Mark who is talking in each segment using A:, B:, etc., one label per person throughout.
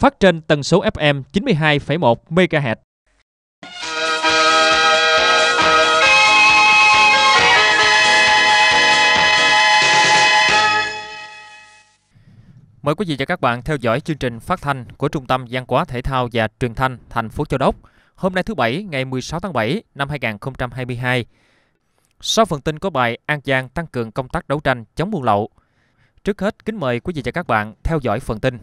A: phát trên tần số FM 92,1 MHz. Mời quý vị và các bạn theo dõi chương trình phát thanh của Trung tâm Văn Quá Thể thao và Truyền thanh thành phố Châu Đốc hôm nay thứ Bảy ngày 16 tháng 7 năm 2022. Sau phần tin có bài An Giang tăng cường công tác đấu tranh chống buôn lậu, trước hết kính mời quý vị và các bạn theo dõi phần tin.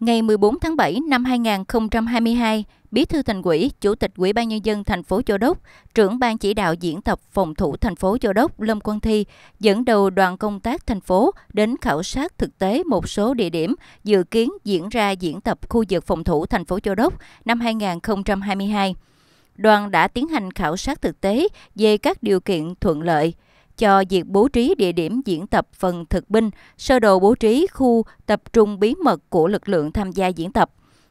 B: Ngày 14 tháng 7 năm 2022, Bí thư Thành ủy, Chủ tịch Ủy ban nhân dân thành phố Châu Đốc, trưởng ban chỉ đạo diễn tập phòng thủ thành phố Châu Đốc Lâm quang Thi dẫn đầu đoàn công tác thành phố đến khảo sát thực tế một số địa điểm dự kiến diễn ra diễn tập khu vực phòng thủ thành phố Châu Đốc năm 2022. Đoàn đã tiến hành khảo sát thực tế về các điều kiện thuận lợi, cho việc bố trí địa điểm diễn tập phần thực binh, sơ đồ bố trí khu tập trung bí mật của lực lượng tham gia diễn tập,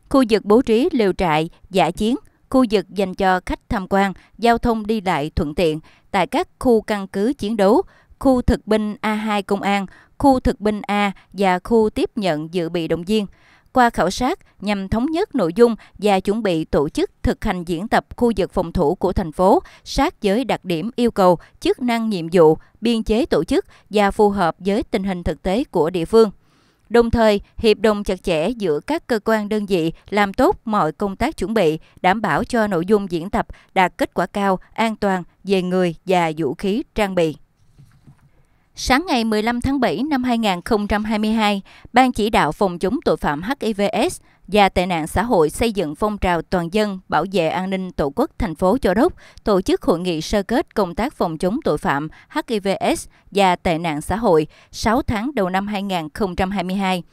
B: khu vực bố trí lều trại, giả chiến, khu vực dành cho khách tham quan, giao thông đi lại thuận tiện tại các khu căn cứ chiến đấu, khu thực binh A2 công an, khu thực binh A và khu tiếp nhận dự bị động viên qua khảo sát nhằm thống nhất nội dung và chuẩn bị tổ chức thực hành diễn tập khu vực phòng thủ của thành phố sát với đặc điểm yêu cầu, chức năng nhiệm vụ, biên chế tổ chức và phù hợp với tình hình thực tế của địa phương. Đồng thời, hiệp đồng chặt chẽ giữa các cơ quan đơn vị làm tốt mọi công tác chuẩn bị, đảm bảo cho nội dung diễn tập đạt kết quả cao, an toàn về người và vũ khí trang bị. Sáng ngày 15 tháng 7 năm 2022, Ban chỉ đạo phòng chống tội phạm HIVS và tệ nạn xã hội xây dựng phong trào toàn dân bảo vệ an ninh Tổ quốc thành phố Châu Đốc tổ chức hội nghị sơ kết công tác phòng chống tội phạm HIVS và tệ nạn xã hội 6 tháng đầu năm 2022.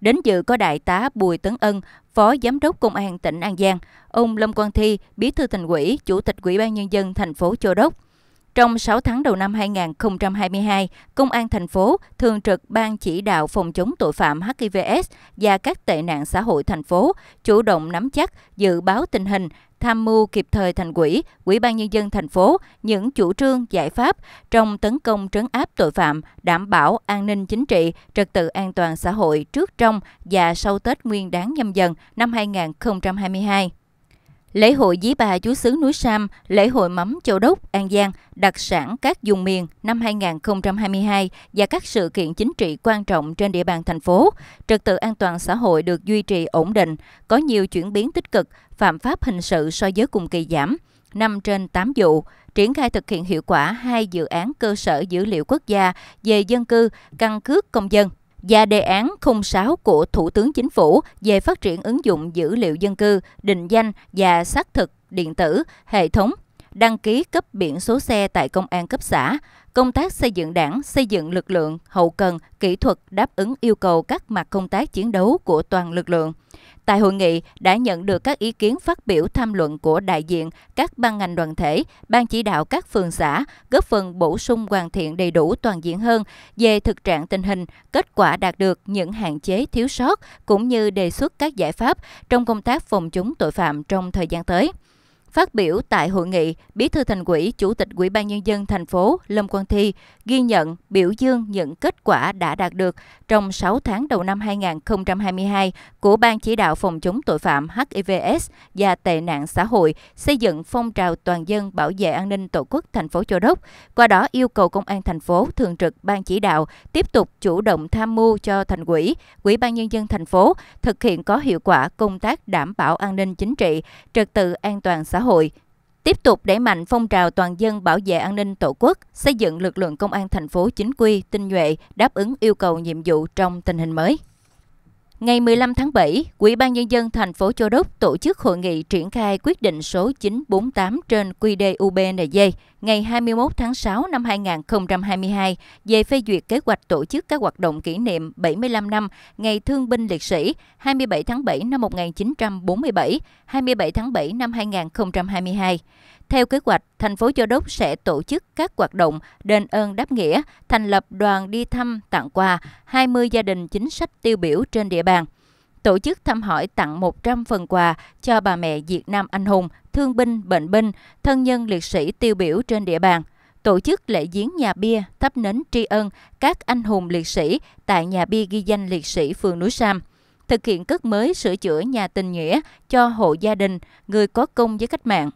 B: Đến dự có Đại tá Bùi Tấn Ân, Phó Giám đốc Công an tỉnh An Giang, ông Lâm Quang Thi, Bí thư thành ủy, Chủ tịch Ủy ban Nhân dân thành phố Châu Đốc, trong 6 tháng đầu năm 2022, Công an thành phố thường trực Ban chỉ đạo phòng chống tội phạm HIVS và các tệ nạn xã hội thành phố chủ động nắm chắc, dự báo tình hình, tham mưu kịp thời thành quỹ, quỹ ban nhân dân thành phố những chủ trương, giải pháp trong tấn công trấn áp tội phạm, đảm bảo an ninh chính trị, trật tự an toàn xã hội trước trong và sau Tết Nguyên đán nhâm dần năm 2022. Lễ hội Dí Bà Chúa xứ núi Sam, lễ hội mắm Châu Đốc, An Giang, đặc sản các vùng miền năm 2022 và các sự kiện chính trị quan trọng trên địa bàn thành phố, trật tự an toàn xã hội được duy trì ổn định, có nhiều chuyển biến tích cực, phạm pháp hình sự so với cùng kỳ giảm, 5 trên 8 vụ, triển khai thực hiện hiệu quả hai dự án cơ sở dữ liệu quốc gia về dân cư, căn cước công dân và đề án 06 của Thủ tướng Chính phủ về phát triển ứng dụng dữ liệu dân cư, định danh và xác thực điện tử, hệ thống đăng ký cấp biển số xe tại công an cấp xã, công tác xây dựng đảng, xây dựng lực lượng, hậu cần, kỹ thuật đáp ứng yêu cầu các mặt công tác chiến đấu của toàn lực lượng, Tại hội nghị đã nhận được các ý kiến phát biểu tham luận của đại diện các ban ngành đoàn thể, ban chỉ đạo các phường xã, góp phần bổ sung hoàn thiện đầy đủ toàn diện hơn về thực trạng tình hình, kết quả đạt được những hạn chế thiếu sót cũng như đề xuất các giải pháp trong công tác phòng chống tội phạm trong thời gian tới. Phát biểu tại hội nghị, Bí thư Thành ủy, Chủ tịch Ủy ban nhân dân thành phố Lâm Quang Thi ghi nhận, biểu dương những kết quả đã đạt được trong 6 tháng đầu năm 2022 của Ban chỉ đạo phòng chống tội phạm HIVS và tệ nạn xã hội, xây dựng phong trào toàn dân bảo vệ an ninh Tổ quốc thành phố Châu Đốc. Qua đó yêu cầu Công an thành phố thường trực Ban chỉ đạo tiếp tục chủ động tham mưu cho Thành ủy, Ủy ban nhân dân thành phố thực hiện có hiệu quả công tác đảm bảo an ninh chính trị, trật tự an toàn xã hội, tiếp tục đẩy mạnh phong trào toàn dân bảo vệ an ninh tổ quốc, xây dựng lực lượng công an thành phố chính quy, tinh nhuệ, đáp ứng yêu cầu nhiệm vụ trong tình hình mới. Ngày 15 tháng 7, Ủy ban Nhân dân thành phố Châu Đốc tổ chức hội nghị triển khai quyết định số 948 trên QD UBND ngày 21 tháng 6 năm 2022 về phê duyệt kế hoạch tổ chức các hoạt động kỷ niệm 75 năm Ngày Thương binh Liệt sĩ 27 tháng 7 năm 1947, 27 tháng 7 năm 2022. Theo kế hoạch, thành phố Châu Đốc sẽ tổ chức các hoạt động đền ơn đáp nghĩa, thành lập đoàn đi thăm tặng quà 20 gia đình chính sách tiêu biểu trên địa bàn tổ chức thăm hỏi tặng 100 phần quà cho bà mẹ Việt Nam anh hùng, thương binh, bệnh binh, thân nhân liệt sĩ tiêu biểu trên địa bàn, tổ chức lễ viếng nhà bia thắp nến tri ân các anh hùng liệt sĩ tại nhà bia ghi danh liệt sĩ phường núi Sam, thực hiện cất mới sửa chữa nhà tình nghĩa cho hộ gia đình, người có công với cách mạng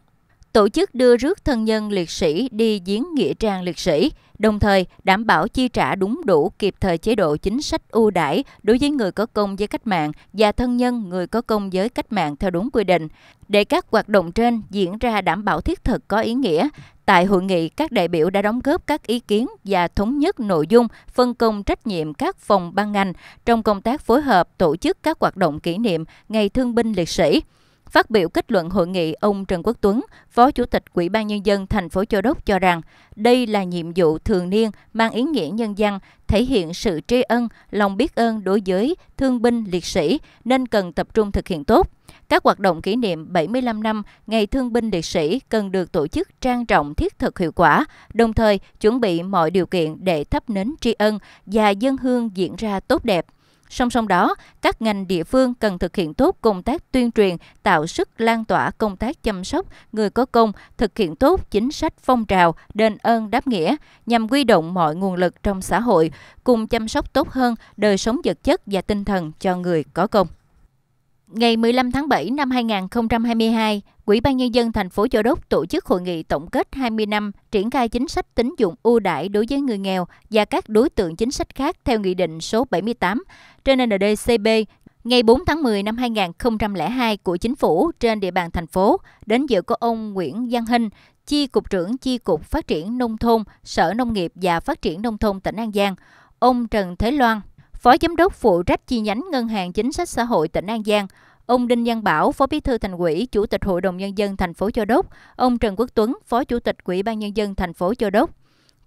B: tổ chức đưa rước thân nhân liệt sĩ đi viếng nghĩa trang liệt sĩ, đồng thời đảm bảo chi trả đúng đủ kịp thời chế độ chính sách ưu đãi đối với người có công với cách mạng và thân nhân người có công với cách mạng theo đúng quy định. Để các hoạt động trên diễn ra đảm bảo thiết thực có ý nghĩa, Tại hội nghị, các đại biểu đã đóng góp các ý kiến và thống nhất nội dung, phân công trách nhiệm các phòng ban ngành trong công tác phối hợp tổ chức các hoạt động kỷ niệm Ngày Thương binh Liệt sĩ. Phát biểu kết luận hội nghị, ông Trần Quốc Tuấn, Phó Chủ tịch Ủy ban Nhân dân thành phố Châu Đốc cho rằng đây là nhiệm vụ thường niên mang ý nghĩa nhân dân, thể hiện sự tri ân, lòng biết ơn đối với thương binh liệt sĩ nên cần tập trung thực hiện tốt. Các hoạt động kỷ niệm 75 năm Ngày Thương binh Liệt sĩ cần được tổ chức trang trọng thiết thực hiệu quả, đồng thời chuẩn bị mọi điều kiện để thắp nến tri ân và dân hương diễn ra tốt đẹp. Song song đó, các ngành địa phương cần thực hiện tốt công tác tuyên truyền, tạo sức lan tỏa công tác chăm sóc người có công, thực hiện tốt chính sách phong trào đền ơn đáp nghĩa nhằm huy động mọi nguồn lực trong xã hội cùng chăm sóc tốt hơn đời sống vật chất và tinh thần cho người có công. Ngày 15 tháng 7 năm 2022, Quỹ ban nhân dân thành phố Châu Đốc tổ chức hội nghị tổng kết 20 năm triển khai chính sách tín dụng ưu đãi đối với người nghèo và các đối tượng chính sách khác theo nghị định số 78 trên NDCB ngày 4 tháng 10 năm 2002 của chính phủ trên địa bàn thành phố. Đến dự có ông Nguyễn Văn Hinh, chi cục trưởng chi cục phát triển nông thôn, Sở Nông nghiệp và Phát triển nông thôn tỉnh An Giang, ông Trần Thế Loan, Phó Giám đốc phụ trách chi nhánh Ngân hàng Chính sách Xã hội tỉnh An Giang, ông Đinh Văn Bảo, Phó Bí thư Thành ủy, Chủ tịch Hội đồng nhân dân thành phố Châu Đốc, ông Trần Quốc Tuấn, Phó Chủ tịch Ủy ban nhân dân thành phố Châu Đốc.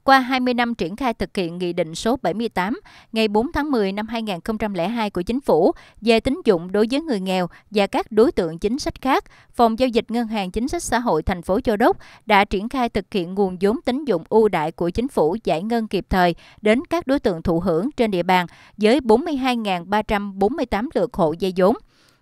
B: Qua 20 năm triển khai thực hiện Nghị định số 78 ngày 4 tháng 10 năm 2002 của Chính phủ về tín dụng đối với người nghèo và các đối tượng chính sách khác, Phòng Giao dịch Ngân hàng Chính sách Xã hội thành phố Châu Đốc đã triển khai thực hiện nguồn vốn tín dụng ưu đại của Chính phủ giải ngân kịp thời đến các đối tượng thụ hưởng trên địa bàn với 42.348 lượt hộ dây vốn.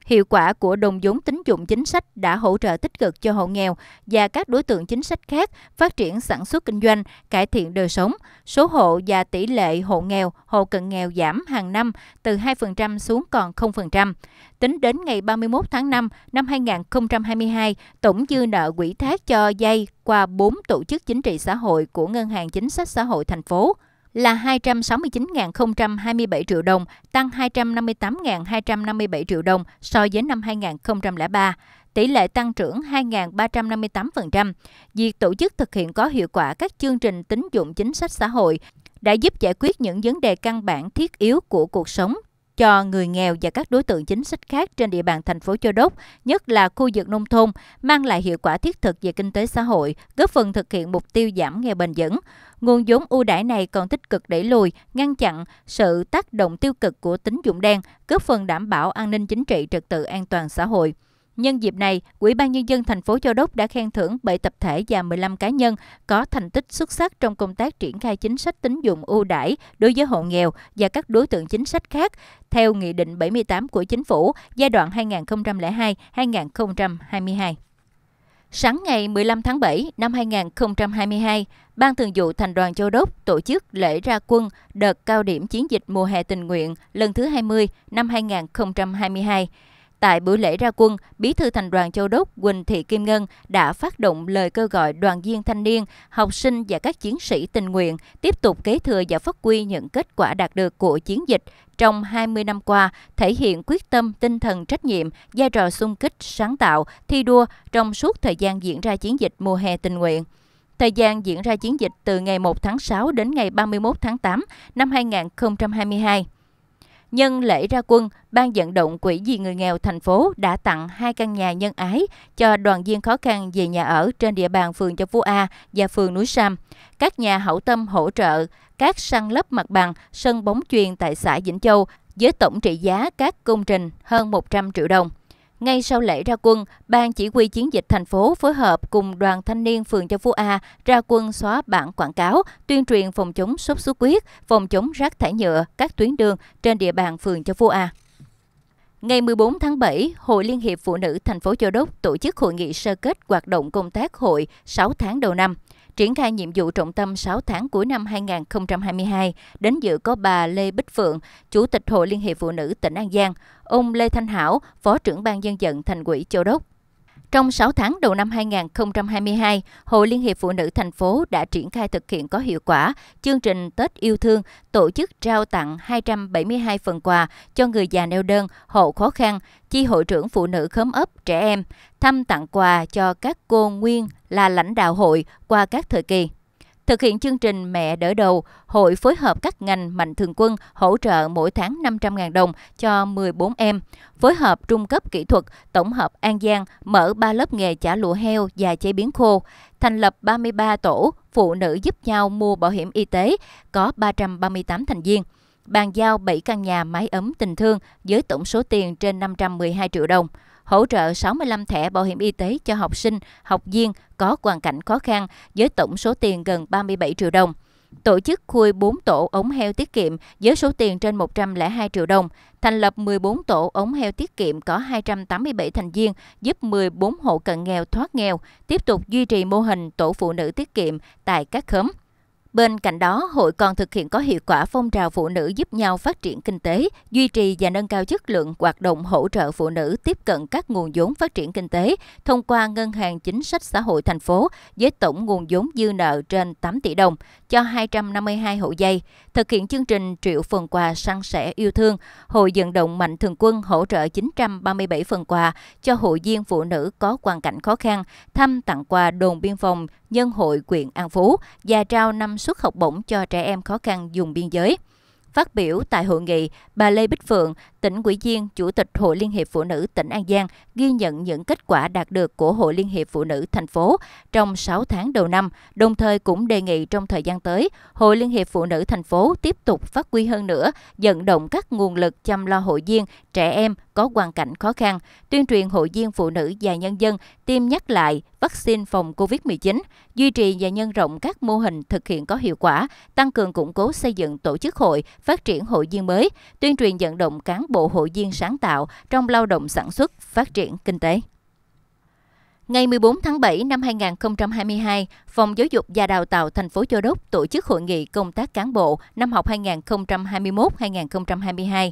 B: Hiệu quả của đồng vốn tín dụng chính sách đã hỗ trợ tích cực cho hộ nghèo và các đối tượng chính sách khác phát triển sản xuất kinh doanh, cải thiện đời sống. Số hộ và tỷ lệ hộ nghèo, hộ cận nghèo giảm hàng năm từ 2% xuống còn 0%. Tính đến ngày 31 tháng 5 năm 2022, tổng dư nợ quỹ thác cho dây qua 4 tổ chức chính trị xã hội của Ngân hàng Chính sách Xã hội thành phố là 269.027 triệu đồng, tăng 258.257 triệu đồng so với năm 2003, tỷ lệ tăng trưởng 2.358%. Việc tổ chức thực hiện có hiệu quả các chương trình tín dụng chính sách xã hội đã giúp giải quyết những vấn đề căn bản thiết yếu của cuộc sống cho người nghèo và các đối tượng chính sách khác trên địa bàn thành phố Châu Đốc, nhất là khu vực nông thôn, mang lại hiệu quả thiết thực về kinh tế xã hội, góp phần thực hiện mục tiêu giảm nghèo bền vững. Nguồn vốn ưu đãi này còn tích cực đẩy lùi, ngăn chặn sự tác động tiêu cực của tín dụng đen, góp phần đảm bảo an ninh chính trị trật tự an toàn xã hội. Nhân dịp này, Ủy ban nhân dân thành phố Châu Đốc đã khen thưởng 7 tập thể và 15 cá nhân có thành tích xuất sắc trong công tác triển khai chính sách tín dụng ưu đãi đối với hộ nghèo và các đối tượng chính sách khác theo Nghị định 78 của Chính phủ giai đoạn 2002-2022. Sáng ngày 15 tháng 7 năm 2022, Ban Thường vụ Thành đoàn Châu Đốc tổ chức lễ ra quân đợt cao điểm chiến dịch mùa hè tình nguyện lần thứ 20 năm 2022. Tại buổi lễ ra quân, Bí thư Thành đoàn Châu Đốc Quỳnh Thị Kim Ngân đã phát động lời kêu gọi đoàn viên thanh niên, học sinh và các chiến sĩ tình nguyện tiếp tục kế thừa và phát huy những kết quả đạt được của chiến dịch trong 20 năm qua, thể hiện quyết tâm, tinh thần trách nhiệm, vai trò xung kích, sáng tạo, thi đua trong suốt thời gian diễn ra chiến dịch mùa hè tình nguyện. Thời gian diễn ra chiến dịch từ ngày 1 tháng 6 đến ngày 31 tháng 8 năm 2022. Nhân lễ ra quân, Ban vận động Quỹ vì người nghèo thành phố đã tặng hai căn nhà nhân ái cho đoàn viên khó khăn về nhà ở trên địa bàn phường Châu Phú A và phường Núi Sam. Các nhà hảo tâm hỗ trợ các săn lấp mặt bằng, sân bóng chuyền tại xã Vĩnh Châu với tổng trị giá các công trình hơn 100 triệu đồng. Ngay sau lễ ra quân, Ban Chỉ huy Chiến dịch thành phố phối hợp cùng đoàn thanh niên phường Châu Phú A ra quân xóa bảng quảng cáo, tuyên truyền phòng chống sốt xuất huyết, phòng chống rác thải nhựa các tuyến đường trên địa bàn phường Châu Phú A. Ngày 14 tháng 7, Hội Liên hiệp Phụ nữ thành phố Châu Đốc tổ chức hội nghị sơ kết hoạt động công tác hội 6 tháng đầu năm – triển khai nhiệm vụ trọng tâm 6 tháng cuối năm 2022, đến dự có bà Lê Bích Phượng, Chủ tịch Hội Liên hiệp Phụ nữ tỉnh An Giang, ông Lê Thanh Hảo, Phó trưởng ban dân vận thành ủy Châu Đốc, trong 6 tháng đầu năm 2022, Hội Liên hiệp Phụ nữ thành phố đã triển khai thực hiện có hiệu quả chương trình Tết yêu thương, tổ chức trao tặng 272 phần quà cho người già neo đơn, hộ khó khăn, chi hội trưởng phụ nữ khóm ấp trẻ em, thăm tặng quà cho các cô nguyên là lãnh đạo hội qua các thời kỳ. Thực hiện chương trình Mẹ đỡ đầu, hội phối hợp các ngành mạnh thường quân hỗ trợ mỗi tháng 500.000 đồng cho 14 em. Phối hợp trung cấp kỹ thuật, tổng hợp An Giang mở 3 lớp nghề chả lụa heo và chế biến khô, thành lập 33 tổ phụ nữ giúp nhau mua bảo hiểm y tế, có 338 thành viên bàn giao 7 căn nhà máy ấm tình thương với tổng số tiền trên 512 triệu đồng hỗ trợ 65 thẻ bảo hiểm y tế cho học sinh, học viên có hoàn cảnh khó khăn với tổng số tiền gần 37 triệu đồng tổ chức khui 4 tổ ống heo tiết kiệm với số tiền trên 102 triệu đồng, thành lập 14 tổ ống heo tiết kiệm có 287 thành viên, giúp 14 hộ cận nghèo thoát nghèo, tiếp tục duy trì mô hình tổ phụ nữ tiết kiệm tại các khóm. Bên cạnh đó, hội còn thực hiện có hiệu quả phong trào phụ nữ giúp nhau phát triển kinh tế, duy trì và nâng cao chất lượng hoạt động hỗ trợ phụ nữ tiếp cận các nguồn vốn phát triển kinh tế thông qua Ngân hàng Chính sách Xã hội thành phố với tổng nguồn vốn dư nợ trên 8 tỷ đồng cho 252 hộ dây. Thực hiện chương trình triệu phần quà săn sẻ yêu thương, Hội vận động mạnh thường quân hỗ trợ 937 phần quà cho hội viên phụ nữ có hoàn cảnh khó khăn, thăm tặng quà đồn biên phòng Nhân hội quyện An Phú và trao 5 suất học bổng cho trẻ em khó khăn dùng biên giới. Phát biểu tại hội nghị, bà Lê Bích Phượng, tỉnh ủy viên, Chủ tịch Hội Liên hiệp Phụ nữ tỉnh An Giang ghi nhận những kết quả đạt được của Hội Liên hiệp Phụ nữ thành phố trong 6 tháng đầu năm, đồng thời cũng đề nghị trong thời gian tới, Hội Liên hiệp Phụ nữ thành phố tiếp tục phát huy hơn nữa, vận động các nguồn lực chăm lo hội viên, trẻ em, có hoàn cảnh khó khăn, tuyên truyền hội viên phụ nữ và nhân dân tiêm nhắc lại vaccine phòng COVID-19, duy trì và nhân rộng các mô hình thực hiện có hiệu quả, tăng cường củng cố xây dựng tổ chức hội, phát triển hội viên mới, tuyên truyền vận động cán bộ hội viên sáng tạo trong lao động sản xuất, phát triển kinh tế. Ngày 14 tháng 7 năm 2022, Phòng Giáo dục và Đào tạo thành phố Châu Đốc tổ chức hội nghị công tác cán bộ năm học 2021-2022.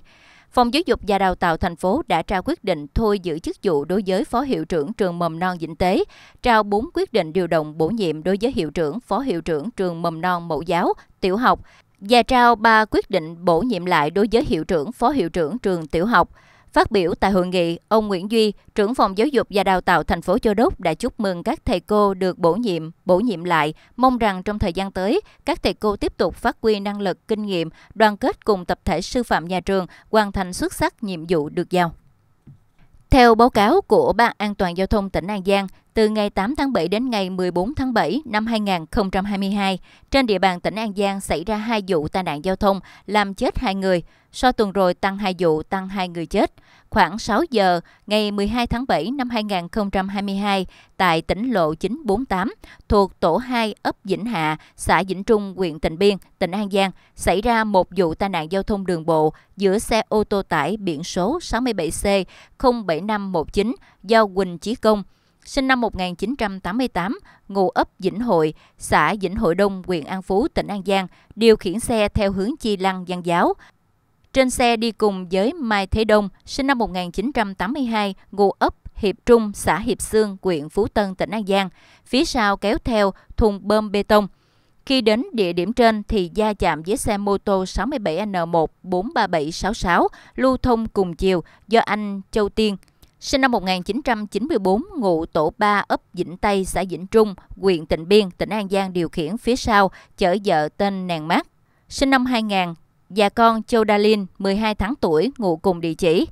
B: Phòng Giáo dục và Đào tạo thành phố đã trao quyết định thôi giữ chức vụ đối với Phó Hiệu trưởng Trường Mầm non Vĩnh Tế, trao 4 quyết định điều động bổ nhiệm đối với Hiệu trưởng, Phó Hiệu trưởng Trường Mầm non Mẫu giáo, Tiểu học và trao 3 quyết định bổ nhiệm lại đối với Hiệu trưởng, Phó Hiệu trưởng Trường Tiểu học. Phát biểu tại hội nghị, ông Nguyễn Duy, trưởng phòng giáo dục và đào tạo thành phố Châu Đốc đã chúc mừng các thầy cô được bổ nhiệm, bổ nhiệm lại, mong rằng trong thời gian tới, các thầy cô tiếp tục phát huy năng lực, kinh nghiệm, đoàn kết cùng tập thể sư phạm nhà trường hoàn thành xuất sắc nhiệm vụ được giao. Theo báo cáo của Ban An toàn Giao thông tỉnh An Giang, từ ngày 8 tháng 7 đến ngày 14 tháng 7 năm 2022, trên địa bàn tỉnh An Giang xảy ra hai vụ tai nạn giao thông làm chết hai người, so tuần rồi tăng hai vụ tăng hai người chết. Khoảng 6 giờ ngày 12 tháng 7 năm 2022 tại tỉnh lộ 948 thuộc tổ 2 ấp Vĩnh Hạ, xã Vĩnh Trung, huyện Tịnh Biên, tỉnh An Giang xảy ra một vụ tai nạn giao thông đường bộ giữa xe ô tô tải biển số 67C 07519 do Quỳnh Chí Công sinh năm 1988, ngụ ấp Vĩnh Hội, xã Vĩnh Hội Đông, huyện An Phú, tỉnh An Giang, điều khiển xe theo hướng Chi Lăng Giang Giáo, trên xe đi cùng với Mai Thế Đông, sinh năm 1982, ngụ ấp Hiệp Trung, xã Hiệp Sương, huyện Phú Tân, tỉnh An Giang. Phía sau kéo theo thùng bơm bê tông. Khi đến địa điểm trên thì gia chạm với xe mô tô 67N1 43766 lưu thông cùng chiều do anh Châu Tiên, sinh năm 1994, ngụ tổ 3 ấp Vĩnh Tây, xã Vĩnh Trung, huyện Tịnh Biên, tỉnh An Giang điều khiển phía sau, chở vợ tên Nàng Mát. Sinh năm 2000, và con Châu đa Dalin 12 tháng tuổi ngụ cùng địa chỉ.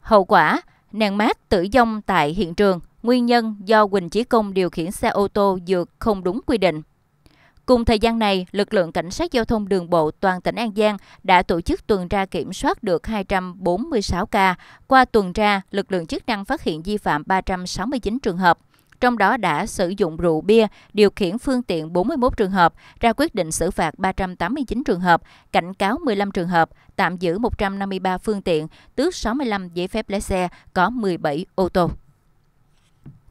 B: Hậu quả, nàng mát tử vong tại hiện trường, nguyên nhân do Quỳnh Chí Công điều khiển xe ô tô dược không đúng quy định. Cùng thời gian này, lực lượng cảnh sát giao thông đường bộ toàn tỉnh An Giang đã tổ chức tuần tra kiểm soát được 246 ca. Qua tuần tra, lực lượng chức năng phát hiện vi phạm 369 trường hợp trong đó đã sử dụng rượu bia, điều khiển phương tiện 41 trường hợp, ra quyết định xử phạt 389 trường hợp, cảnh cáo 15 trường hợp, tạm giữ 153 phương tiện, tước 65 giấy phép lái xe, có 17 ô tô.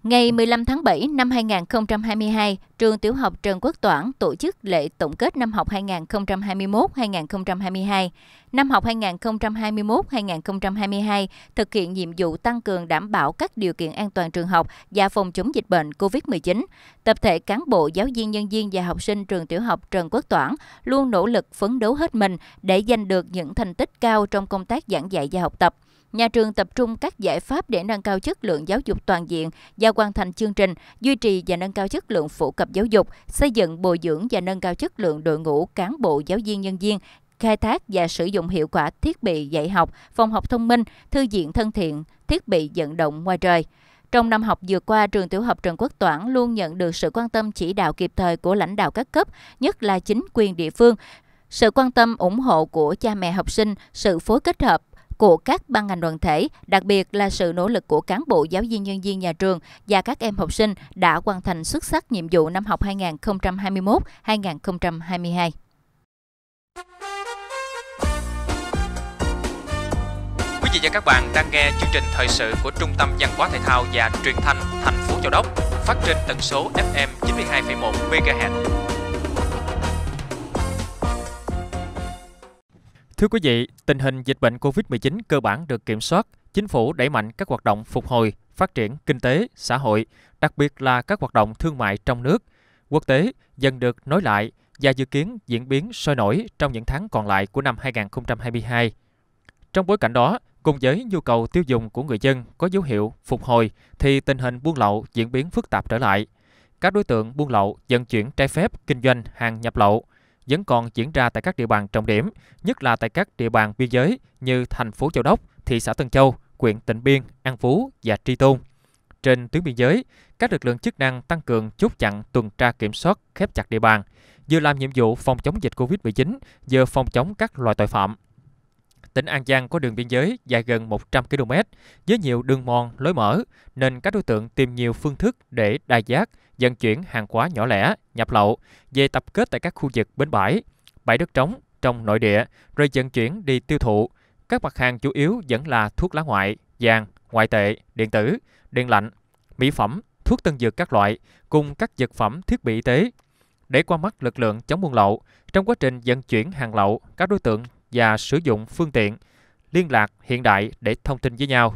B: Ngày 15 tháng 7 năm 2022, trường tiểu học Trần Quốc Toản tổ chức lễ tổng kết năm học 2021-2022. Năm học 2021-2022 thực hiện nhiệm vụ tăng cường đảm bảo các điều kiện an toàn trường học và phòng chống dịch bệnh COVID-19. Tập thể cán bộ, giáo viên, nhân viên và học sinh trường tiểu học Trần Quốc Toản luôn nỗ lực phấn đấu hết mình để giành được những thành tích cao trong công tác giảng dạy và học tập nhà trường tập trung các giải pháp để nâng cao chất lượng giáo dục toàn diện và hoàn thành chương trình duy trì và nâng cao chất lượng phổ cập giáo dục, xây dựng bồi dưỡng và nâng cao chất lượng đội ngũ cán bộ giáo viên nhân viên khai thác và sử dụng hiệu quả thiết bị dạy học, phòng học thông minh, thư viện thân thiện, thiết bị vận động ngoài trời. Trong năm học vừa qua, trường tiểu học Trần Quốc Toản luôn nhận được sự quan tâm chỉ đạo kịp thời của lãnh đạo các cấp, nhất là chính quyền địa phương, sự quan tâm ủng hộ của cha mẹ học sinh, sự phối kết hợp của các ban ngành đoàn thể, đặc biệt là sự nỗ lực của cán bộ giáo viên nhân viên nhà trường và các em học sinh đã hoàn thành xuất sắc nhiệm vụ năm học 2021-2022.
A: Quý vị và các bạn đang nghe chương trình thời sự của Trung tâm Văn hóa Thể thao và Truyền thanh thành phố Châu Đốc, phát trên tần số FM 92,1 MHz. Thưa quý vị, tình hình dịch bệnh COVID-19 cơ bản được kiểm soát, chính phủ đẩy mạnh các hoạt động phục hồi, phát triển kinh tế, xã hội, đặc biệt là các hoạt động thương mại trong nước, quốc tế dần được nối lại và dự kiến diễn biến sôi nổi trong những tháng còn lại của năm 2022. Trong bối cảnh đó, cùng với nhu cầu tiêu dùng của người dân có dấu hiệu phục hồi thì tình hình buôn lậu diễn biến phức tạp trở lại. Các đối tượng buôn lậu vận chuyển trái phép kinh doanh hàng nhập lậu – vẫn còn diễn ra tại các địa bàn trọng điểm, nhất là tại các địa bàn biên giới như thành phố Châu Đốc, thị xã Tân Châu, huyện Tịnh Biên, An Phú và Tri Tôn. Trên tuyến biên giới, các lực lượng chức năng tăng cường chốt chặn tuần tra kiểm soát khép chặt địa bàn, vừa làm nhiệm vụ phòng chống dịch COVID-19, vừa phòng chống các loại tội phạm. Tỉnh An Giang có đường biên giới dài gần 100 km với nhiều đường mòn lối mở nên các đối tượng tìm nhiều phương thức để đa giác, vận chuyển hàng hóa nhỏ lẻ, nhập lậu về tập kết tại các khu vực bến bãi, bãi đất trống trong nội địa rồi vận chuyển đi tiêu thụ. Các mặt hàng chủ yếu vẫn là thuốc lá ngoại, vàng, ngoại tệ, điện tử, điện lạnh, mỹ phẩm, thuốc tân dược các loại cùng các dược phẩm thiết bị y tế. Để qua mắt lực lượng chống buôn lậu, trong quá trình vận chuyển hàng lậu, các đối tượng và sử dụng phương tiện liên lạc hiện đại để thông tin với nhau.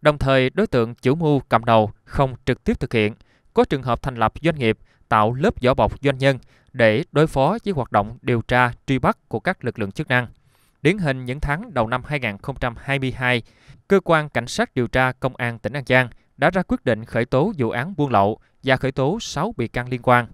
A: Đồng thời, đối tượng chủ mưu cầm đầu không trực tiếp thực hiện có trường hợp thành lập doanh nghiệp tạo lớp vỏ bọc doanh nhân để đối phó với hoạt động điều tra truy bắt của các lực lượng chức năng. Điển hình những tháng đầu năm 2022, cơ quan cảnh sát điều tra công an tỉnh An Giang đã ra quyết định khởi tố vụ án buôn lậu và khởi tố 6 bị can liên quan.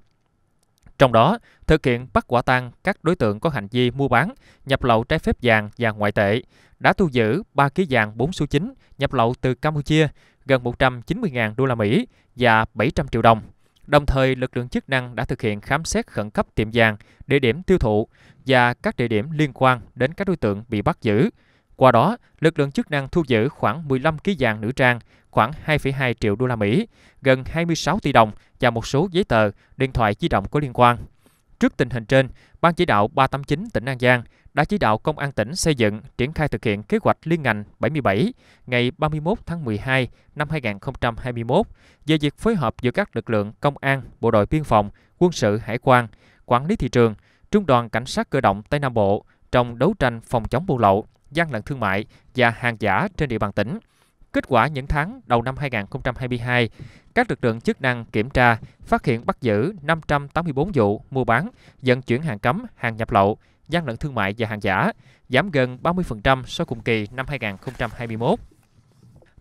A: Trong đó, thực hiện bắt quả tang các đối tượng có hành vi mua bán, nhập lậu trái phép vàng và ngoại tệ, đã thu giữ 3 kg vàng 4 số 9 nhập lậu từ Campuchia gần 190.000 đô la Mỹ và 700 triệu đồng. Đồng thời, lực lượng chức năng đã thực hiện khám xét khẩn cấp tiệm vàng, địa điểm tiêu thụ và các địa điểm liên quan đến các đối tượng bị bắt giữ. Qua đó, lực lượng chức năng thu giữ khoảng 15 kg vàng nữ trang, khoảng 2,2 triệu đô la Mỹ, gần 26 tỷ đồng và một số giấy tờ, điện thoại di động có liên quan. Trước tình hình trên, Ban chỉ đạo 389 tỉnh An Giang đã chỉ đạo Công an tỉnh xây dựng, triển khai thực hiện kế hoạch liên ngành 77 ngày 31 tháng 12 năm 2021 về việc phối hợp giữa các lực lượng công an, bộ đội biên phòng, quân sự hải quan, quản lý thị trường, trung đoàn cảnh sát cơ động Tây Nam Bộ trong đấu tranh phòng chống buôn lậu, gian lận thương mại và hàng giả trên địa bàn tỉnh. Kết quả những tháng đầu năm 2022, các lực lượng chức năng kiểm tra, phát hiện bắt giữ 584 vụ mua bán, vận chuyển hàng cấm, hàng nhập lậu, gian lận thương mại và hàng giả, giảm gần 30% so cùng kỳ năm 2021.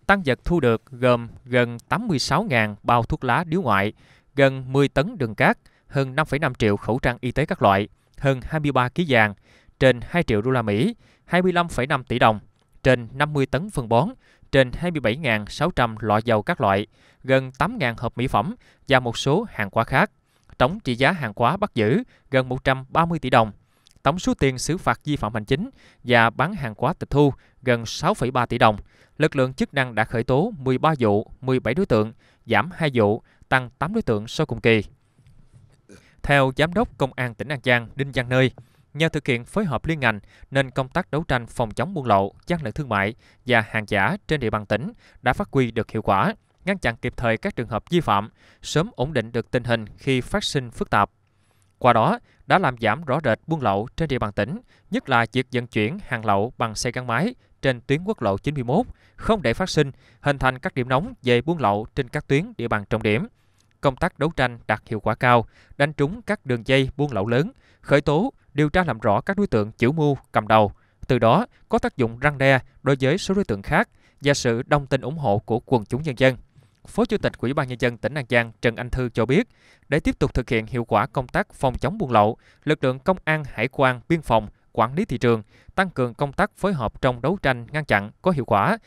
A: Tăng vật thu được gồm gần 86.000 bao thuốc lá điếu ngoại, gần 10 tấn đường cát, hơn 5,5 triệu khẩu trang y tế các loại, hơn 23 kg vàng, trên 2 triệu đô la Mỹ, 25,5 tỷ đồng, trên 50 tấn phân bón, trên 27.600 lọ dầu các loại, gần 8.000 hộp mỹ phẩm và một số hàng hóa khác. Tổng trị giá hàng hóa bắt giữ gần 130 tỷ đồng. Tổng số tiền xử phạt vi phạm hành chính và bán hàng hóa tịch thu gần 6,3 tỷ đồng. Lực lượng chức năng đã khởi tố 13 vụ, 17 đối tượng, giảm 2 vụ, tăng 8 đối tượng so cùng kỳ. Theo Giám đốc Công an tỉnh An Giang Đinh Văn Nơi, Nhờ thực hiện phối hợp liên ngành nên công tác đấu tranh phòng chống buôn lậu, gian lận thương mại và hàng giả trên địa bàn tỉnh đã phát huy được hiệu quả, ngăn chặn kịp thời các trường hợp vi phạm, sớm ổn định được tình hình khi phát sinh phức tạp. Qua đó đã làm giảm rõ rệt buôn lậu trên địa bàn tỉnh, nhất là việc vận chuyển hàng lậu bằng xe gắn máy trên tuyến quốc lộ 91, không để phát sinh, hình thành các điểm nóng về buôn lậu trên các tuyến địa bàn trọng điểm. Công tác đấu tranh đạt hiệu quả cao, đánh trúng các đường dây buôn lậu lớn, khởi tố, điều tra làm rõ các đối tượng chủ mưu cầm đầu, từ đó có tác dụng răng đe đối với số đối tượng khác và sự đồng tình ủng hộ của quần chúng nhân dân. Phó Chủ tịch Ủy ban nhân dân tỉnh An Giang Trần Anh Thư cho biết, để tiếp tục thực hiện hiệu quả công tác phòng chống buôn lậu, lực lượng công an, hải quan, biên phòng, quản lý thị trường tăng cường công tác phối hợp trong đấu tranh ngăn chặn có hiệu quả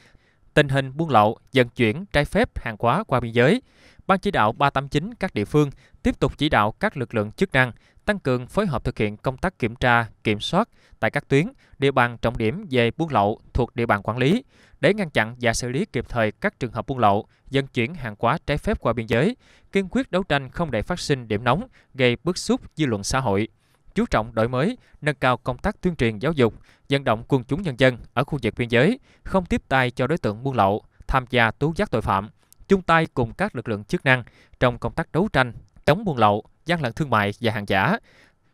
A: tình hình buôn lậu, vận chuyển trái phép hàng hóa qua biên giới. Ban chỉ đạo 389 các địa phương tiếp tục chỉ đạo các lực lượng chức năng tăng cường phối hợp thực hiện công tác kiểm tra, kiểm soát tại các tuyến, địa bàn trọng điểm về buôn lậu thuộc địa bàn quản lý để ngăn chặn và xử lý kịp thời các trường hợp buôn lậu, dân chuyển hàng hóa trái phép qua biên giới, kiên quyết đấu tranh không để phát sinh điểm nóng gây bức xúc dư luận xã hội chú trọng đổi mới, nâng cao công tác tuyên truyền giáo dục, vận động quần chúng nhân dân ở khu vực biên giới, không tiếp tay cho đối tượng buôn lậu, tham gia tố giác tội phạm, chung tay cùng các lực lượng chức năng trong công tác đấu tranh chống buôn lậu, gian lận thương mại và hàng giả,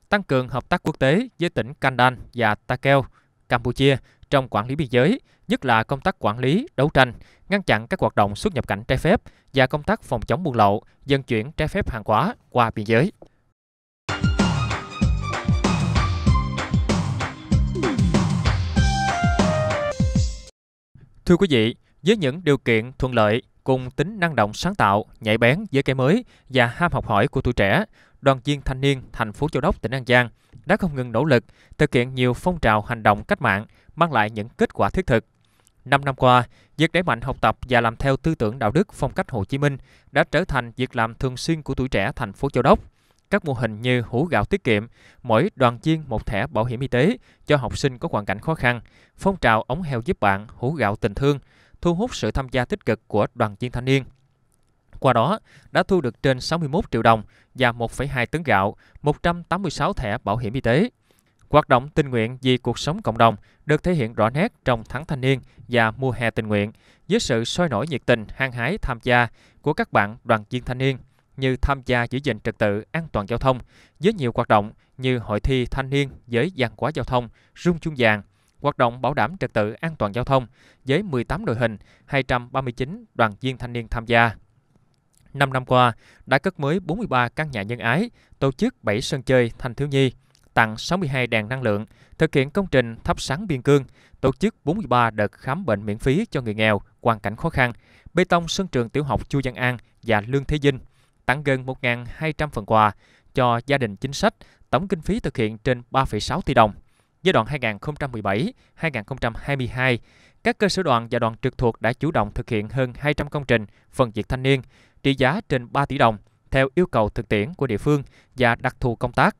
A: tăng cường hợp tác quốc tế với tỉnh Kandan và Takeo, Campuchia trong quản lý biên giới, nhất là công tác quản lý, đấu tranh, ngăn chặn các hoạt động xuất nhập cảnh trái phép và công tác phòng chống buôn lậu, dân chuyển trái phép hàng hóa qua biên giới. Thưa quý vị, với những điều kiện thuận lợi, Cùng tính năng động sáng tạo, nhạy bén với cái mới và ham học hỏi của tuổi trẻ, đoàn viên thanh niên thành phố Châu Đốc, tỉnh An Giang đã không ngừng nỗ lực thực hiện nhiều phong trào hành động cách mạng mang lại những kết quả thiết thực. Năm năm qua, việc đẩy mạnh học tập và làm theo tư tưởng đạo đức phong cách Hồ Chí Minh đã trở thành việc làm thường xuyên của tuổi trẻ thành phố Châu Đốc. Các mô hình như hũ gạo tiết kiệm, mỗi đoàn viên một thẻ bảo hiểm y tế cho học sinh có hoàn cảnh khó khăn, phong trào ống heo giúp bạn, hũ gạo tình thương – thu hút sự tham gia tích cực của đoàn viên thanh niên. Qua đó, đã thu được trên 61 triệu đồng và 1,2 tấn gạo, 186 thẻ bảo hiểm y tế. Hoạt động tình nguyện vì cuộc sống cộng đồng được thể hiện rõ nét trong tháng thanh niên và mùa hè tình nguyện với sự sôi nổi nhiệt tình, hăng hái tham gia của các bạn đoàn viên thanh niên như tham gia giữ gìn trật tự an toàn giao thông với nhiều hoạt động như hội thi thanh niên với văn quá giao thông, rung chuông vàng, hoạt động bảo đảm trật tự an toàn giao thông với 18 đội hình, 239 đoàn viên thanh niên tham gia. 5 năm qua, đã cất mới 43 căn nhà nhân ái, tổ chức 7 sân chơi thanh thiếu nhi, tặng 62 đèn năng lượng, thực hiện công trình thắp sáng biên cương, tổ chức 43 đợt khám bệnh miễn phí cho người nghèo, hoàn cảnh khó khăn, bê tông sân trường tiểu học Chu Văn An và Lương Thế Vinh, tặng gần 1.200 phần quà cho gia đình chính sách, tổng kinh phí thực hiện trên 3,6 tỷ đồng giai đoạn 2017-2022, các cơ sở đoàn và đoàn trực thuộc đã chủ động thực hiện hơn 200 công trình phần việc thanh niên, trị giá trên 3 tỷ đồng theo yêu cầu thực tiễn của địa phương và đặc thù công tác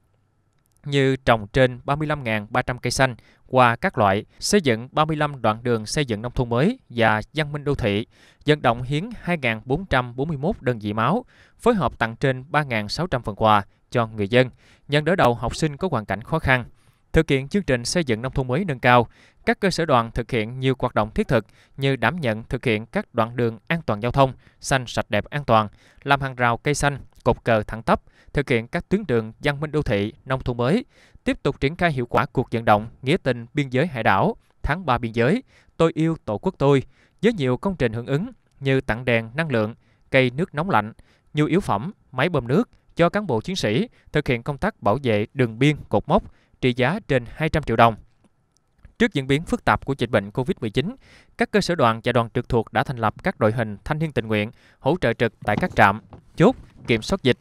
A: như trồng trên 35.300 cây xanh qua các loại, xây dựng 35 đoạn đường xây dựng nông thôn mới và văn minh đô thị, vận động hiến 2.441 đơn vị máu, phối hợp tặng trên 3.600 phần quà cho người dân, nhận đỡ đầu học sinh có hoàn cảnh khó khăn – Thực hiện chương trình xây dựng nông thôn mới nâng cao, các cơ sở đoàn thực hiện nhiều hoạt động thiết thực như đảm nhận thực hiện các đoạn đường an toàn giao thông, xanh sạch đẹp an toàn, làm hàng rào cây xanh, cột cờ thẳng tắp, thực hiện các tuyến đường văn minh đô thị, nông thôn mới, tiếp tục triển khai hiệu quả cuộc vận động nghĩa tình biên giới hải đảo, tháng 3 biên giới, tôi yêu tổ quốc tôi, với nhiều công trình hưởng ứng như tặng đèn năng lượng, cây nước nóng lạnh, nhu yếu phẩm, máy bơm nước cho cán bộ chiến sĩ thực hiện công tác bảo vệ đường biên cột mốc, trị giá trên 200 triệu đồng. Trước diễn biến phức tạp của dịch bệnh COVID-19, các cơ sở đoàn và đoàn trực thuộc đã thành lập các đội hình thanh niên tình nguyện hỗ trợ trực tại các trạm, chốt, kiểm soát dịch,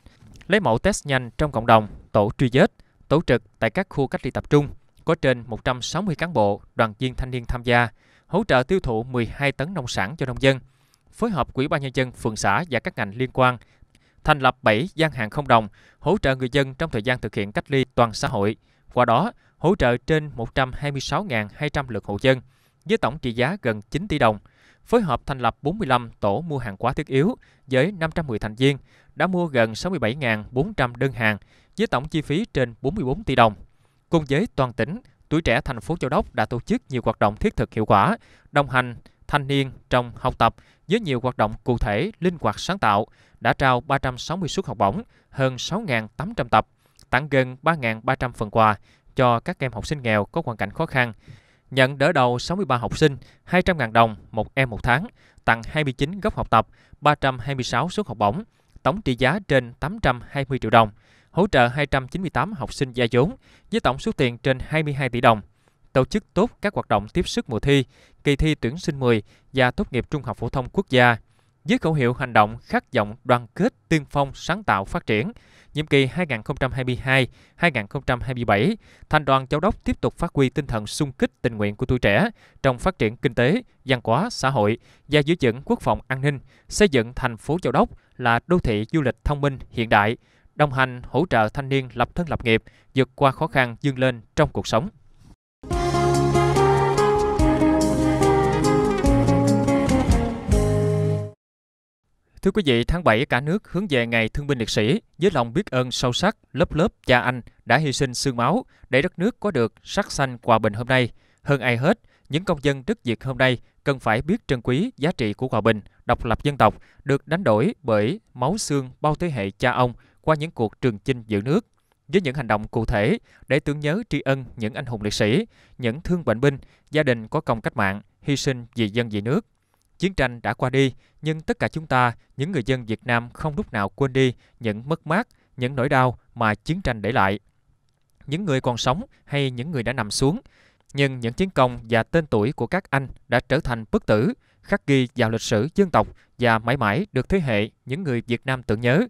A: lấy mẫu test nhanh trong cộng đồng, tổ truy vết, tổ trực tại các khu cách ly tập trung. Có trên 160 cán bộ, đoàn viên thanh niên tham gia, hỗ trợ tiêu thụ 12 tấn nông sản cho nông dân, phối hợp Quỹ ban nhân dân phường xã và các ngành liên quan thành lập 7 gian hàng không đồng hỗ trợ người dân trong thời gian thực hiện cách ly toàn xã hội. Qua đó, hỗ trợ trên 126.200 lượt hộ dân với tổng trị giá gần 9 tỷ đồng, phối hợp thành lập 45 tổ mua hàng hóa thiết yếu với 510 thành viên, đã mua gần 67.400 đơn hàng với tổng chi phí trên 44 tỷ đồng. Cùng với toàn tỉnh, tuổi trẻ thành phố Châu Đốc đã tổ chức nhiều hoạt động thiết thực hiệu quả, đồng hành thanh niên trong học tập với nhiều hoạt động cụ thể, linh hoạt sáng tạo, đã trao 360 suất học bổng, hơn 6.800 tập tặng gần 3.300 phần quà cho các em học sinh nghèo có hoàn cảnh khó khăn. Nhận đỡ đầu 63 học sinh, 200.000 đồng một em một tháng, tặng 29 gốc học tập, 326 suất học bổng, tổng trị giá trên 820 triệu đồng, hỗ trợ 298 học sinh gia vốn với tổng số tiền trên 22 tỷ đồng tổ chức tốt các hoạt động tiếp sức mùa thi, kỳ thi tuyển sinh 10 và tốt nghiệp trung học phổ thông quốc gia. với khẩu hiệu hành động khát vọng đoàn kết, tiên phong, sáng tạo, phát triển, nhiệm kỳ 2022-2027, thành đoàn Châu Đốc tiếp tục phát huy tinh thần sung kích tình nguyện của tuổi trẻ trong phát triển kinh tế, văn hóa, xã hội và giữ vững quốc phòng an ninh, xây dựng thành phố Châu Đốc là đô thị du lịch thông minh hiện đại, đồng hành hỗ trợ thanh niên lập thân lập nghiệp, vượt qua khó khăn dương lên trong cuộc sống. Thưa quý vị, tháng 7 cả nước hướng về ngày Thương binh Liệt sĩ với lòng biết ơn sâu sắc lớp lớp cha anh đã hy sinh xương máu để đất nước có được sắc xanh hòa bình hôm nay. Hơn ai hết, những công dân đất Việt hôm nay cần phải biết trân quý giá trị của hòa bình, độc lập dân tộc được đánh đổi bởi máu xương bao thế hệ cha ông qua những cuộc trường chinh giữ nước với những hành động cụ thể để tưởng nhớ tri ân những anh hùng liệt sĩ, những thương bệnh binh, gia đình có công cách mạng, hy sinh vì dân vì nước. Chiến tranh đã qua đi, nhưng tất cả chúng ta, những người dân Việt Nam không lúc nào quên đi những mất mát, những nỗi đau mà chiến tranh để lại. Những người còn sống hay những người đã nằm xuống, nhưng những chiến công và tên tuổi của các anh đã trở thành bất tử, khắc ghi vào lịch sử dân tộc và mãi mãi được thế hệ những người Việt Nam tưởng nhớ.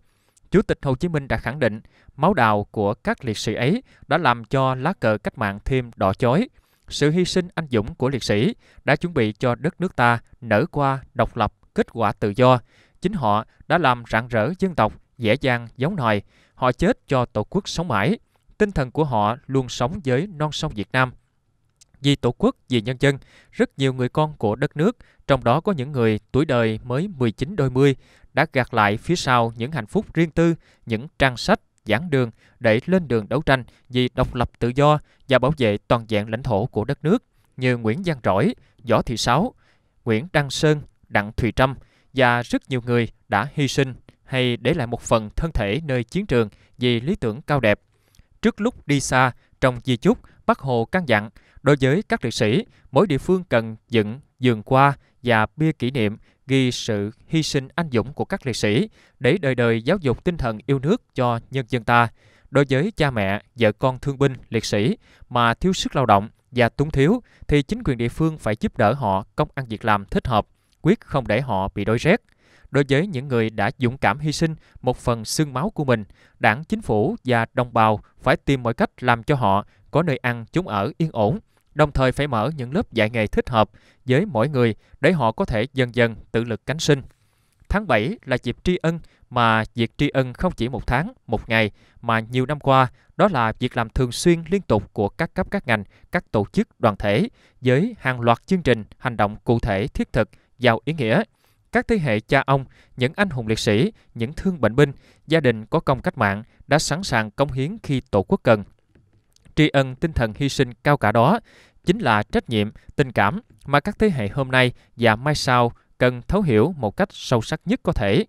A: Chủ tịch Hồ Chí Minh đã khẳng định máu đào của các liệt sĩ ấy đã làm cho lá cờ cách mạng thêm đỏ chói sự hy sinh anh dũng của liệt sĩ đã chuẩn bị cho đất nước ta nở qua độc lập, kết quả tự do. Chính họ đã làm rạng rỡ dân tộc, dễ dàng giống nòi. Họ chết cho tổ quốc sống mãi. Tinh thần của họ luôn sống với non sông Việt Nam. Vì tổ quốc, vì nhân dân, rất nhiều người con của đất nước, trong đó có những người tuổi đời mới 19 đôi mươi, đã gạt lại phía sau những hạnh phúc riêng tư, những trang sách, giảng đường để lên đường đấu tranh vì độc lập tự do và bảo vệ toàn vẹn lãnh thổ của đất nước như Nguyễn Giang Rỗi, Võ Thị Sáu, Nguyễn Đăng Sơn, Đặng Thùy Trâm và rất nhiều người đã hy sinh hay để lại một phần thân thể nơi chiến trường vì lý tưởng cao đẹp. Trước lúc đi xa, trong di chúc, Bác Hồ căn dặn, đối với các liệt sĩ, mỗi địa phương cần dựng giường qua và bia kỷ niệm ghi sự hy sinh anh dũng của các liệt sĩ để đời đời giáo dục tinh thần yêu nước cho nhân dân ta. Đối với cha mẹ, vợ con thương binh, liệt sĩ mà thiếu sức lao động và túng thiếu thì chính quyền địa phương phải giúp đỡ họ công ăn việc làm thích hợp, quyết không để họ bị đói rét. Đối với những người đã dũng cảm hy sinh một phần xương máu của mình, đảng, chính phủ và đồng bào phải tìm mọi cách làm cho họ có nơi ăn, chúng ở yên ổn – đồng thời phải mở những lớp dạy nghề thích hợp với mỗi người để họ có thể dần dần tự lực cánh sinh. Tháng 7 là dịp tri ân mà việc tri ân không chỉ một tháng, một ngày mà nhiều năm qua đó là việc làm thường xuyên liên tục của các cấp các ngành, các tổ chức đoàn thể với hàng loạt chương trình, hành động cụ thể thiết thực, giàu ý nghĩa. Các thế hệ cha ông, những anh hùng liệt sĩ, những thương bệnh binh, gia đình có công cách mạng đã sẵn sàng cống hiến khi tổ quốc cần – tri ân tinh thần hy sinh cao cả đó chính là trách nhiệm, tình cảm mà các thế hệ hôm nay và mai sau cần thấu hiểu một cách sâu sắc nhất có thể.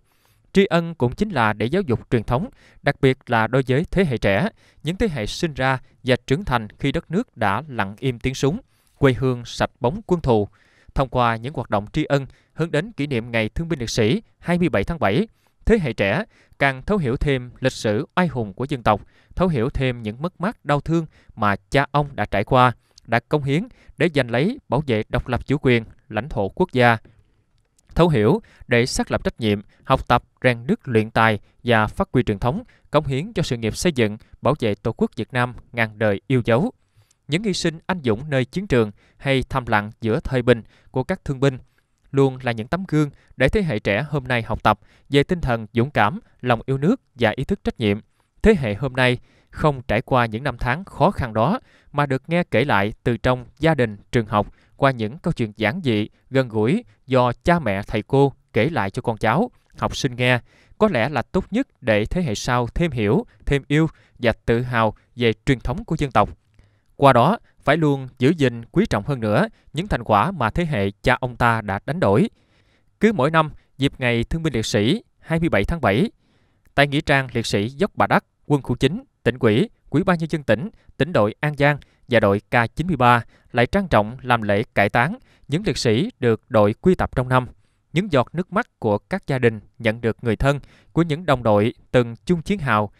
A: Tri ân cũng chính là để giáo dục truyền thống, đặc biệt là đối với thế hệ trẻ, những thế hệ sinh ra và trưởng thành khi đất nước đã lặng im tiếng súng, quê hương sạch bóng quân thù. Thông qua những hoạt động tri ân hướng đến kỷ niệm Ngày Thương binh Liệt sĩ 27 tháng 7, thế hệ trẻ càng thấu hiểu thêm lịch sử oai hùng của dân tộc, thấu hiểu thêm những mất mát đau thương mà cha ông đã trải qua, đã công hiến để giành lấy bảo vệ độc lập chủ quyền, lãnh thổ quốc gia. Thấu hiểu để xác lập trách nhiệm, học tập, rèn đức luyện tài và phát huy truyền thống, cống hiến cho sự nghiệp xây dựng, bảo vệ Tổ quốc Việt Nam ngàn đời yêu dấu. Những hy sinh anh dũng nơi chiến trường hay thầm lặng giữa thời bình của các thương binh – luôn là những tấm gương để thế hệ trẻ hôm nay học tập về tinh thần dũng cảm, lòng yêu nước và ý thức trách nhiệm. Thế hệ hôm nay không trải qua những năm tháng khó khăn đó mà được nghe kể lại từ trong gia đình, trường học qua những câu chuyện giản dị, gần gũi do cha mẹ, thầy cô kể lại cho con cháu, học sinh nghe, có lẽ là tốt nhất để thế hệ sau thêm hiểu, thêm yêu và tự hào về truyền thống của dân tộc. Qua đó phải luôn giữ gìn quý trọng hơn nữa những thành quả mà thế hệ cha ông ta đã đánh đổi. Cứ mỗi năm, dịp ngày Thương binh Liệt sĩ 27 tháng 7, tại nghĩa trang liệt sĩ Dốc Bà Đắc, quân khu chính, tỉnh quỹ, quỹ ban nhân dân tỉnh, tỉnh đội An Giang và đội K93 lại trang trọng làm lễ cải táng những liệt sĩ được đội quy tập trong năm. Những giọt nước mắt của các gia đình nhận được người thân của những đồng đội từng chung chiến hào,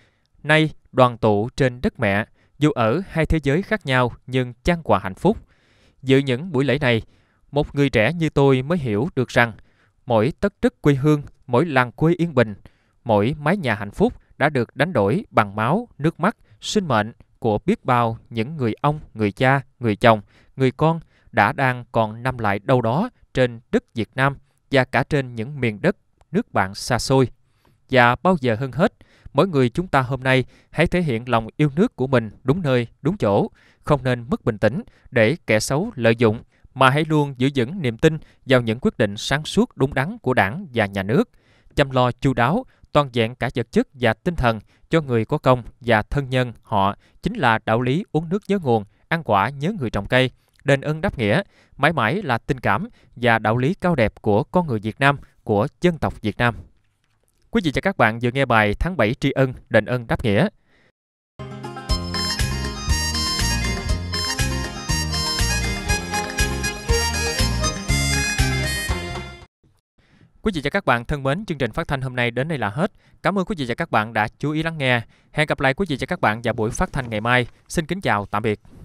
A: nay đoàn tụ trên đất mẹ – dù ở hai thế giới khác nhau nhưng chan quà hạnh phúc. Dự những buổi lễ này, một người trẻ như tôi mới hiểu được rằng mỗi tất đất quê hương, mỗi làng quê yên bình, mỗi mái nhà hạnh phúc đã được đánh đổi bằng máu, nước mắt, sinh mệnh của biết bao những người ông, người cha, người chồng, người con đã đang còn nằm lại đâu đó trên đất Việt Nam và cả trên những miền đất nước bạn xa xôi. Và bao giờ hơn hết, mỗi người chúng ta hôm nay hãy thể hiện lòng yêu nước của mình đúng nơi, đúng chỗ, không nên mất bình tĩnh để kẻ xấu lợi dụng, mà hãy luôn giữ vững niềm tin vào những quyết định sáng suốt đúng đắn của đảng và nhà nước, chăm lo chu đáo, toàn vẹn cả vật chất và tinh thần cho người có công và thân nhân họ chính là đạo lý uống nước nhớ nguồn, ăn quả nhớ người trồng cây, đền ơn đáp nghĩa, mãi mãi là tình cảm và đạo lý cao đẹp của con người Việt Nam, của dân tộc Việt Nam. Quý vị và các bạn vừa nghe bài Tháng 7 tri ân, đền ân đáp nghĩa. Quý vị và các bạn thân mến, chương trình phát thanh hôm nay đến đây là hết. Cảm ơn quý vị và các bạn đã chú ý lắng nghe. Hẹn gặp lại quý vị và các bạn vào buổi phát thanh ngày mai. Xin kính chào, tạm biệt.